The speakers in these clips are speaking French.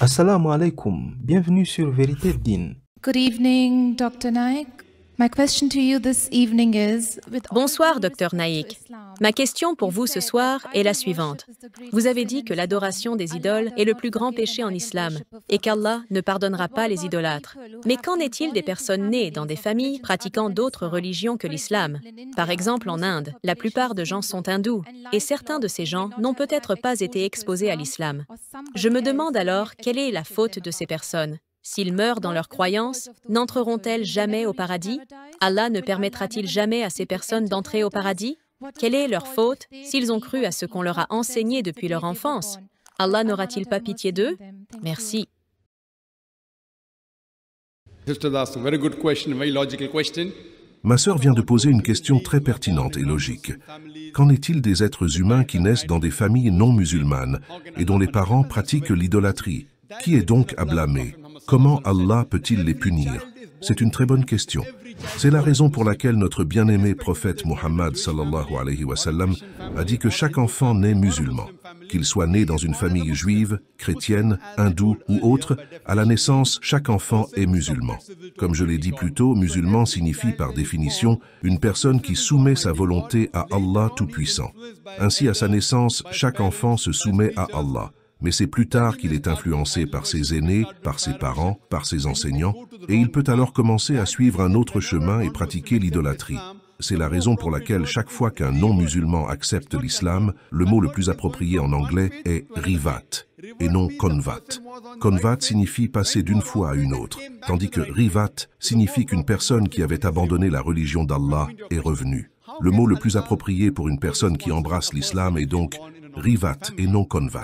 Assalamu alaikum. Bienvenue sur Vérité Din. Good evening, Dr. Naik. Bonsoir, docteur Naik. Ma question pour vous ce soir est la suivante. Vous avez dit que l'adoration des idoles est le plus grand péché en islam et qu'Allah ne pardonnera pas les idolâtres. Mais qu'en est-il des personnes nées dans des familles pratiquant d'autres religions que l'islam Par exemple, en Inde, la plupart de gens sont hindous et certains de ces gens n'ont peut-être pas été exposés à l'islam. Je me demande alors quelle est la faute de ces personnes. S'ils meurent dans leur croyance, n'entreront-elles jamais au paradis Allah ne permettra-t-il jamais à ces personnes d'entrer au paradis Quelle est leur faute s'ils ont cru à ce qu'on leur a enseigné depuis leur enfance Allah n'aura-t-il pas pitié d'eux Merci. Ma sœur vient de poser une question très pertinente et logique. Qu'en est-il des êtres humains qui naissent dans des familles non musulmanes et dont les parents pratiquent l'idolâtrie Qui est donc à blâmer Comment Allah peut-il les punir C'est une très bonne question. C'est la raison pour laquelle notre bien-aimé prophète sallam a dit que chaque enfant naît musulman, qu'il soit né dans une famille juive, chrétienne, hindoue ou autre, à la naissance, chaque enfant est musulman. Comme je l'ai dit plus tôt, musulman signifie par définition une personne qui soumet sa volonté à Allah Tout-Puissant. Ainsi, à sa naissance, chaque enfant se soumet à Allah mais c'est plus tard qu'il est influencé par ses aînés, par ses parents, par ses enseignants, et il peut alors commencer à suivre un autre chemin et pratiquer l'idolâtrie. C'est la raison pour laquelle chaque fois qu'un non-musulman accepte l'islam, le mot le plus approprié en anglais est rivat et non konvat ».« Konvat » signifie passer d'une foi à une autre, tandis que rivat signifie qu'une personne qui avait abandonné la religion d'Allah est revenue. Le mot le plus approprié pour une personne qui embrasse l'islam est donc RIVAT et non konvat.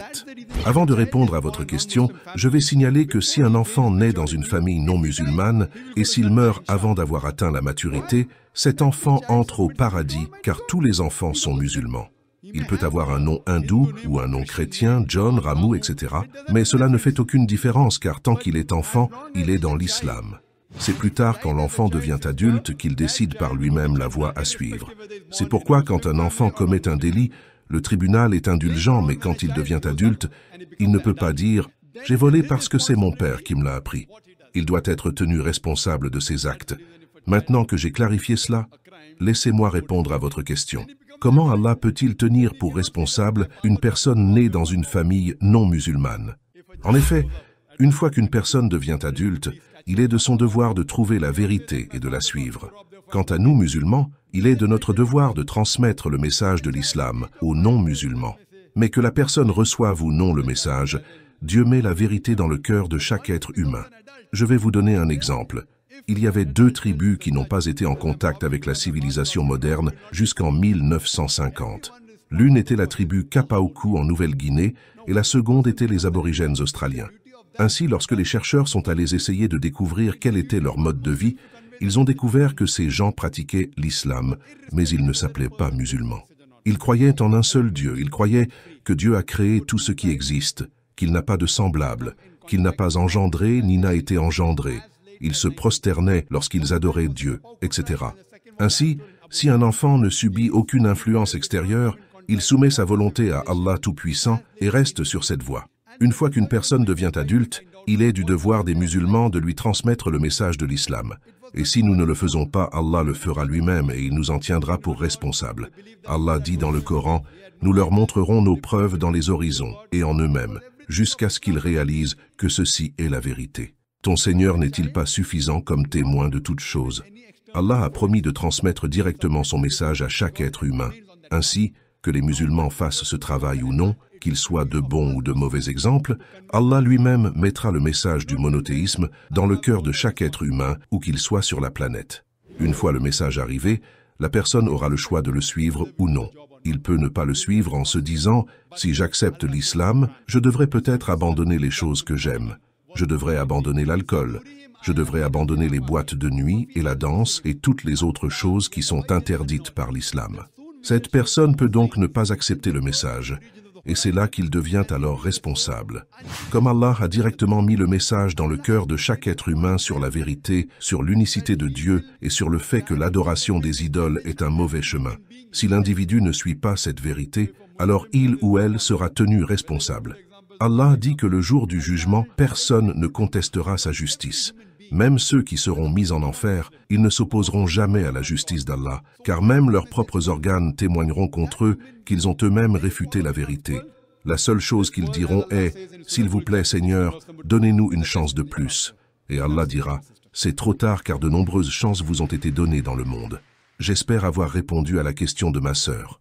Avant de répondre à votre question, je vais signaler que si un enfant naît dans une famille non musulmane et s'il meurt avant d'avoir atteint la maturité, cet enfant entre au paradis car tous les enfants sont musulmans. Il peut avoir un nom hindou ou un nom chrétien, John, Ramou, etc. Mais cela ne fait aucune différence car tant qu'il est enfant, il est dans l'islam. C'est plus tard, quand l'enfant devient adulte, qu'il décide par lui-même la voie à suivre. C'est pourquoi, quand un enfant commet un délit, le tribunal est indulgent, mais quand il devient adulte, il ne peut pas dire ⁇ J'ai volé parce que c'est mon père qui me l'a appris ⁇ Il doit être tenu responsable de ses actes. Maintenant que j'ai clarifié cela, laissez-moi répondre à votre question. Comment Allah peut-il tenir pour responsable une personne née dans une famille non musulmane En effet, une fois qu'une personne devient adulte, il est de son devoir de trouver la vérité et de la suivre. Quant à nous, musulmans, il est de notre devoir de transmettre le message de l'islam aux non-musulmans. Mais que la personne reçoive ou non le message, Dieu met la vérité dans le cœur de chaque être humain. Je vais vous donner un exemple. Il y avait deux tribus qui n'ont pas été en contact avec la civilisation moderne jusqu'en 1950. L'une était la tribu Kapauku en Nouvelle-Guinée et la seconde était les aborigènes australiens. Ainsi, lorsque les chercheurs sont allés essayer de découvrir quel était leur mode de vie, ils ont découvert que ces gens pratiquaient l'islam, mais ils ne s'appelaient pas musulmans. Ils croyaient en un seul Dieu, ils croyaient que Dieu a créé tout ce qui existe, qu'il n'a pas de semblable, qu'il n'a pas engendré ni n'a été engendré. Ils se prosternaient lorsqu'ils adoraient Dieu, etc. Ainsi, si un enfant ne subit aucune influence extérieure, il soumet sa volonté à Allah Tout-Puissant et reste sur cette voie. Une fois qu'une personne devient adulte, il est du devoir des musulmans de lui transmettre le message de l'islam. Et si nous ne le faisons pas, Allah le fera lui-même et il nous en tiendra pour responsables. Allah dit dans le Coran, « Nous leur montrerons nos preuves dans les horizons et en eux-mêmes, jusqu'à ce qu'ils réalisent que ceci est la vérité. Ton Seigneur n'est-il pas suffisant comme témoin de toutes choses ?» Allah a promis de transmettre directement son message à chaque être humain. Ainsi, que les musulmans fassent ce travail ou non, qu'il soit de bons ou de mauvais exemples, Allah lui-même mettra le message du monothéisme dans le cœur de chaque être humain, où qu'il soit sur la planète. Une fois le message arrivé, la personne aura le choix de le suivre ou non. Il peut ne pas le suivre en se disant « Si j'accepte l'islam, je devrais peut-être abandonner les choses que j'aime. Je devrais abandonner l'alcool. Je devrais abandonner les boîtes de nuit et la danse et toutes les autres choses qui sont interdites par l'islam. » Cette personne peut donc ne pas accepter le message, et c'est là qu'il devient alors responsable. Comme Allah a directement mis le message dans le cœur de chaque être humain sur la vérité, sur l'unicité de Dieu et sur le fait que l'adoration des idoles est un mauvais chemin. Si l'individu ne suit pas cette vérité, alors il ou elle sera tenu responsable. Allah dit que le jour du jugement, personne ne contestera sa justice. Même ceux qui seront mis en enfer, ils ne s'opposeront jamais à la justice d'Allah, car même leurs propres organes témoigneront contre eux qu'ils ont eux-mêmes réfuté la vérité. La seule chose qu'ils diront est « S'il vous plaît, Seigneur, donnez-nous une chance de plus ». Et Allah dira « C'est trop tard car de nombreuses chances vous ont été données dans le monde. J'espère avoir répondu à la question de ma sœur.